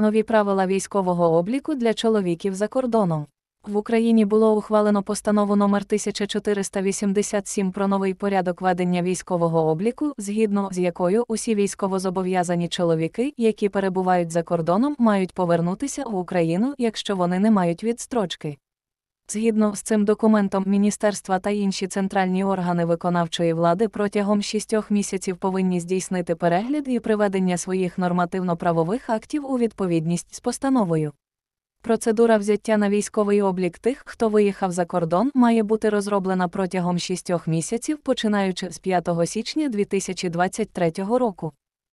Нові правила військового обліку для чоловіків за кордоном. В Україні було ухвалено постанову номер 1487 про новий порядок ведення військового обліку, згідно з якою усі військовозобов'язані чоловіки, які перебувають за кордоном, мають повернутися в Україну, якщо вони не мають відстрочки. Згідно з цим документом, міністерства та інші центральні органи виконавчої влади протягом шістьох місяців повинні здійснити перегляд і приведення своїх нормативно-правових актів у відповідність з постановою. Процедура взяття на військовий облік тих, хто виїхав за кордон, має бути розроблена протягом шістьох місяців, починаючи з 5 січня 2023 року.